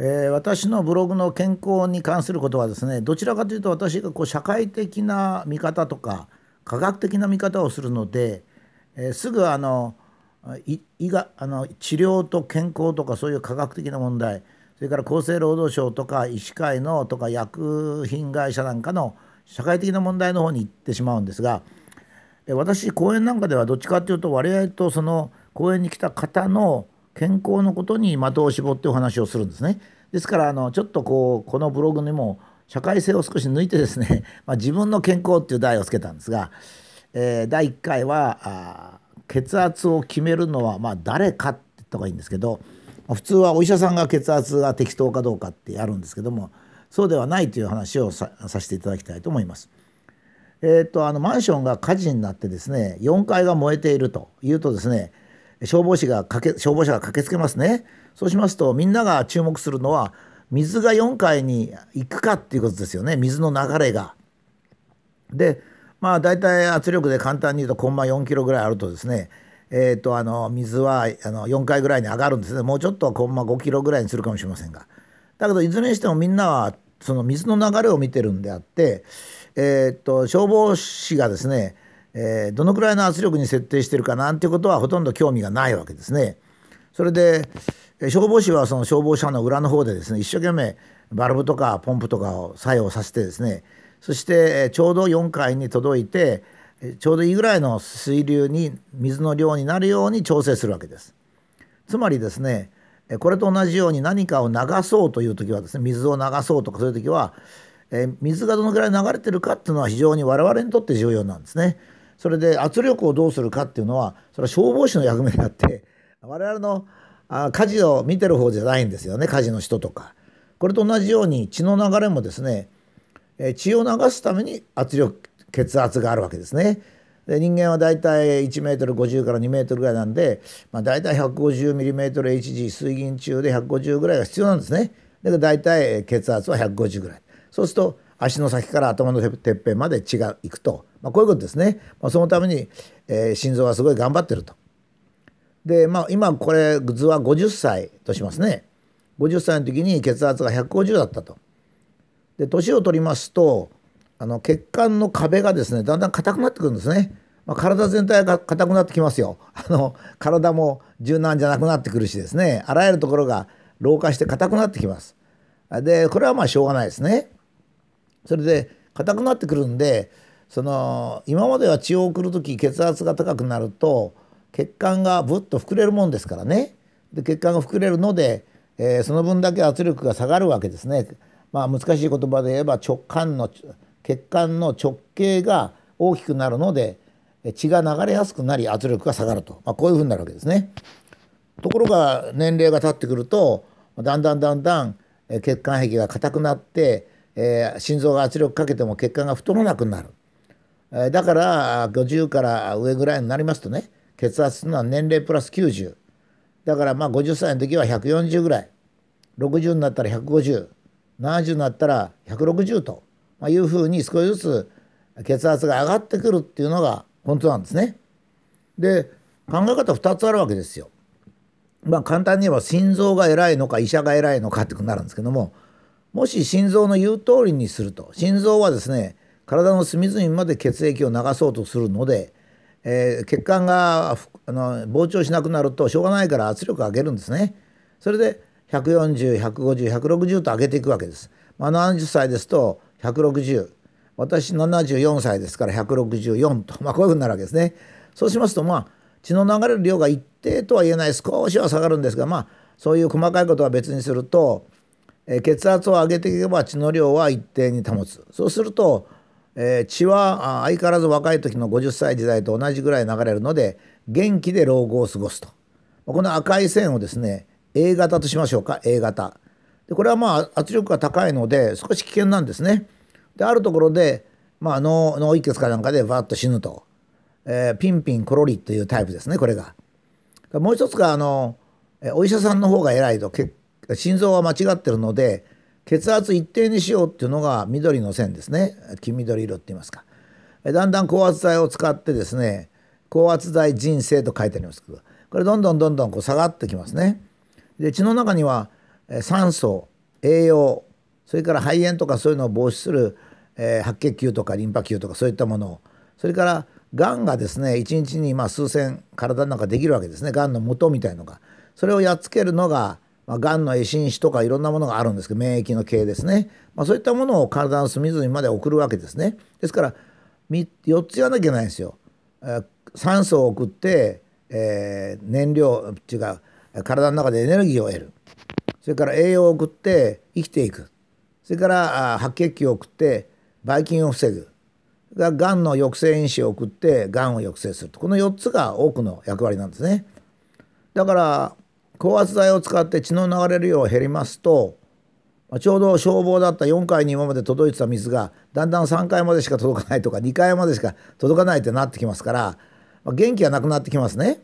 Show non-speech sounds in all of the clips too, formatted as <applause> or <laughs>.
えー、私のブログの健康に関することはですねどちらかというと私がこう社会的な見方とか科学的な見方をするので、えー、すぐあのいがあの治療と健康とかそういう科学的な問題それから厚生労働省とか医師会のとか薬品会社なんかの社会的な問題の方に行ってしまうんですが、えー、私講演なんかではどっちかというと割合とその講演に来た方の健康のことに的を絞ってお話をするんですね。ですからあのちょっとこうこのブログにも社会性を少し抜いてですね、<laughs> まあ、自分の健康っていう題をつけたんですが、えー、第1回は血圧を決めるのはまあ誰かって言った方がいいんですけど普通はお医者さんが血圧が適当かどうかってやるんですけどもそうではないという話をさせていただきたいと思います。えーと、とあのマンションが火事になってですね4階が燃えているというとですね消防士が駆け消防車が駆けつけますねそうしますとみんなが注目するのは水が4階に行くかっていうことですよね水の流れが。でまあ大体圧力で簡単に言うとコンマ4キロぐらいあるとですねえーと、あの水はあの4回ぐらいに上がるんですねもうちょっとコンマ5キロぐらいにするかもしれませんがだけどいずれにしてもみんなはその水の流れを見てるんであって、えーと消防士がですねえー、どのくらいの圧力に設定してるかなんていうことはほとんど興味がないわけですね。それで消防士はその消防車の裏の方でですね一生懸命バルブとかポンプとかを作用させてですねそしてちょうど4階に届いてちょうどいいぐらいの水流に水の量になるように調整するわけです。つまりですねこれと同じように何かを流そうという時はですね水を流そうとかそういう時は水がどのぐらい流れてるかっていうのは非常に我々にとって重要なんですね。それで圧力をどうするかっていうのはそれは消防士の役目であって <laughs> 我々のあ火事を見てる方じゃないんですよね火事の人とか。これと同じように血の流れもですね血を流すために圧力血圧があるわけですね。で人間はだいたい1 m 50から2 m ぐらいなんで、まあ、だいたい1 5 0 m ル h g 水銀中で150ぐらいが必要なんですね。だからだいたい血圧は150ぐらい。そうすると足の先から頭のてっぺんまで血がいくと、まあ、こういうことですね、まあ、そのために、えー、心臓はすごい頑張ってると。で、まあ、今これ図は50歳としますね50歳の時に血圧が150だったと。で年を取りますとあの血管の壁がですねだんだん硬くなってくるんですね。まあ、体全体が硬くなってきますよ。あの体も柔軟じゃなくなってくるしですねあらゆるところが老化して硬くなってきます。でこれはまあしょうがないですね。それで硬くなってくるんでその今までは血を送る時血圧が高くなると血管がブっと膨れるもんですからねで血管が膨れるので、えー、その分だけ圧力が下がるわけですね。まあ、難しい言葉で言えば直管の血管の直径が大きくなるので血が流れやすくなり圧力が下がると、まあ、こういうふうになるわけですね。ところが年齢が経ってくるとだんだんだんだん血管壁が硬くなってえー、心臓が圧力かけても血管が太らなくなる、えー、だから50から上ぐらいになりますとね血圧のは年齢プラス90だからまあ50歳の時は140ぐらい60になったら15070になったら160というふうに少しずつ血圧が上がってくるっていうのが本当なんですね。で考え方2つあるわけですよ。まあ簡単に言えば心臓が偉いのか医者が偉いのかってことになるんですけどももし心臓の言う通りにすると心臓はですね体の隅々まで血液を流そうとするので、えー、血管があの膨張しなくなるとしょうがないから圧力上げるんですね。それで140150160160と上げていくわけです。まあ、70歳ですと160私74歳ですから164と、まあ、こういうふうになるわけですね。そうしますとまあ血の流れる量が一定とは言えない少しは下がるんですがまあそういう細かいことは別にすると血圧を上げていけば血の量は一定に保つそうすると、血は相変わらず若い時の50歳時代と同じぐらい流れるので元気で老後を過ごすとこの赤い線をですね A 型としましょうか A 型でこれはまあ圧力が高いので少し危険なんですねであるところで、まあ脳、脳一血かなんかでバッと死ぬと、えー、ピンピンコロリというタイプですねこれがもう一つがあのお医者さんの方が偉いと心臓は間違ってるので血圧一定にしようっていうのが緑の線ですね黄緑色って言いますかだんだん高圧剤を使ってですね高圧剤人生と書いてありますけどこれどんどんどんどんこう下がってきますねで血の中には酸素栄養それから肺炎とかそういうのを防止する、えー、白血球とかリンパ球とかそういったものをそれからがんがですね一日にま数千体の中できるわけですねがんの元みたいのがそれをやっつけるのがまあ、がんの壊進子とかいろんなものがあるんですけど免疫の系ですね、まあ、そういったものを体の隅々まで送るわけですねですから四つ言わなきゃいけないんですよ。酸素を送って、えー、燃料違う体の中でエネルギーを得るそれから栄養を送って生きていくそれから白血球を送ってばい菌を防ぐががんの抑制因子を送ってがんを抑制するこの4つが多くの役割なんですね。だから高圧剤を使って血の流れる量を減りますとちょうど消防だった4階に今まで届いてた水がだんだん3階までしか届かないとか2階までしか届かないってなってきますから元気がなくなってきますね。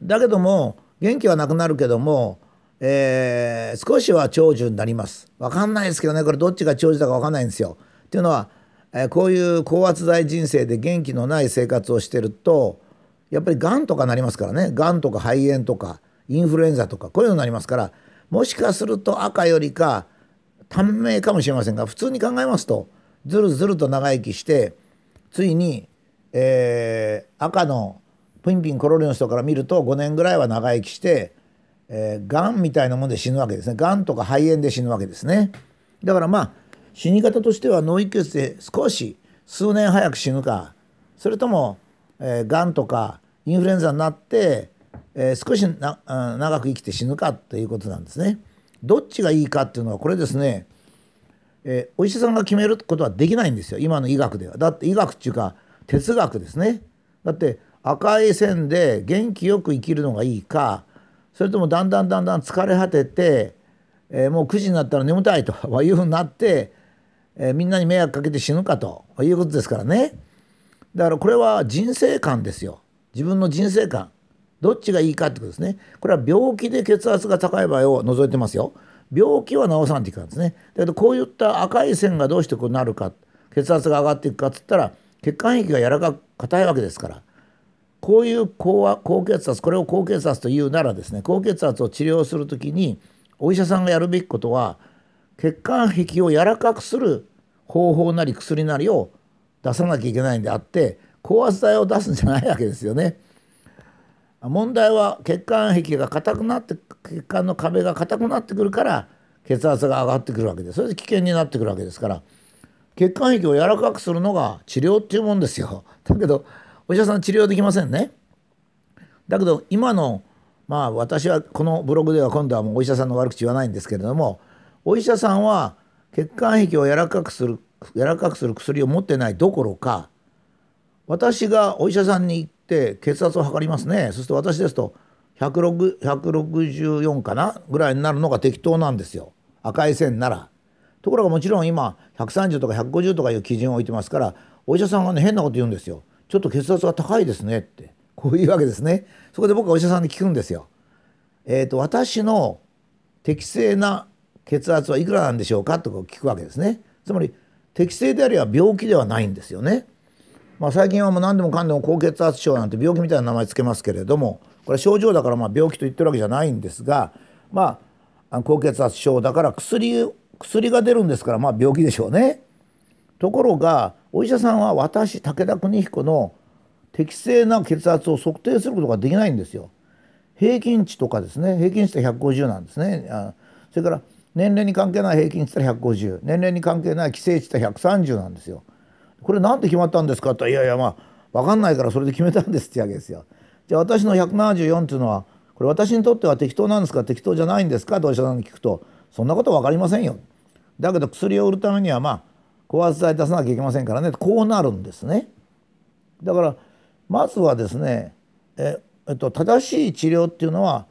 だけども元気はなくなるけども、えー、少しは長寿になります。わかんないですけどねこれどっちが長寿だかわかんないんですよ。っていうのは、えー、こういう高圧剤人生で元気のない生活をしてるとやっぱりがんとかなりますからねがんとか肺炎とかインフルエンザとかこういうのになりますからもしかすると赤よりか短命かもしれませんが普通に考えますとずるずると長生きしてついに、えー、赤のピンピンコロリの人から見ると5年ぐらいは長生きして、えー、がんみたいなもんで死ぬわけですねがんとか肺炎で死ぬわけですねだからまあ死に方としては脳溢血で少し数年早く死ぬかそれとも、えー、がんとかインフルエンザになってえー、少しな長く生きて死ぬかということなんですね。どっちがいいかっていうのはこれですね、えー、お医者さんが決めることはできないんですよ今の医学では。だって医学っていうか哲学ですね。だって赤い線で元気よく生きるのがいいかそれともだんだんだんだん疲れ果てて、えー、もう9時になったら眠たいというふうになって、えー、みんなに迷惑かけて死ぬかということですからね。だからこれは人生観ですよ。自分の人生観。どっちがいいかってことですね。これは病気で血圧が高い場合を除いてますよ。病気は治さんっていかんですね。だけどこういった赤い線がどうしてこうなるか血圧が上がっていくかっつったら血管壁が柔らかく硬いわけですからこういう高高血圧これを高血圧というならですね高血圧を治療する時にお医者さんがやるべきことは血管壁を柔らかくする方法なり薬なりを出さなきゃいけないんであって高圧剤を出すんじゃないわけですよね。問題は血管壁が硬くなって血管の壁が硬くなってくるから血圧が上がってくるわけでそれで危険になってくるわけですから血管壁を柔らかくするのが治療っていうもんですよ。<laughs> だけどお医者さん治療できませんね。だけど今のまあ私はこのブログでは今度はもうお医者さんの悪口言わないんですけれどもお医者さんは血管壁を柔らかくする柔らかくする薬を持ってないどころか私がお医者さんにって血圧を測りますねそして私ですと164かなぐらいになるのが適当なんですよ赤い線なら。ところがもちろん今130とか150とかいう基準を置いてますからお医者さんがね変なこと言うんですよ。ちょっと血圧が高いですねってこういうわけですね。そこで僕はお医者さんに聞くんですよ。えーと、私の適正な血圧はいくらなんでしょうかと聞くわけですね。つまり適正であれば病気ではないんですよね。まあ、最近はもう何でもかんでも高血圧症なんて病気みたいな名前つけますけれどもこれ症状だからまあ病気と言ってるわけじゃないんですが、まあ、高血圧症だから薬薬が出るんですからまあ病気でしょうね。ところがお医者さんは私武田邦彦の適正な血圧を測定することができないんですよ。平均値とかですね平均値って150なんですね。それから年齢に関係ない平均値って150年齢に関係ない規制値って130なんですよ。これなんて決まったんですか?」といやいやまあ分かんないからそれで決めたんです」ってわけですよ。じゃあ私の174っていうのはこれ私にとっては適当なんですか適当じゃないんですかとお医者さんに聞くと「そんなこと分かりませんよ」だけど薬を売るためにはまあ高圧剤出さなきゃいけませんからねこうなるんですね。だからまずはですねえ、えっと、正しい治療っていうのは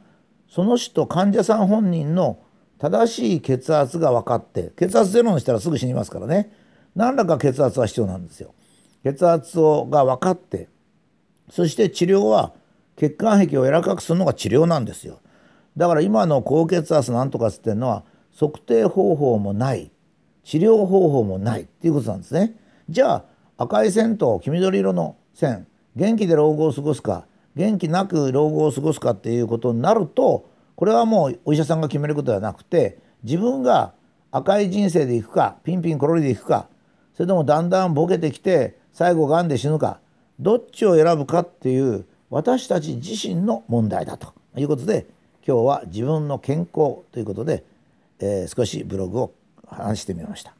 その人患者さん本人の正しい血圧が分かって血圧ゼロにしたらすぐ死にますからね何らか血圧は必要なんですよ。血圧をが分かってそして治療は血管壁を柔らかくするのが治療なんですよ。だから今の高血圧なんとかつってんのは測定方法もない治療方法もないっていうことなんですね。じゃあ赤い線と黄緑色の線元気で老後を過ごすか元気なく老後を過ごすかっていうことになるとこれはもうお医者さんが決めることではなくて自分が赤い人生でいくかピンピンコロリでいくかそれともだんだんボケてきて最後がんで死ぬかどっちを選ぶかっていう私たち自身の問題だということで今日は自分の健康ということで、えー、少しブログを話してみました。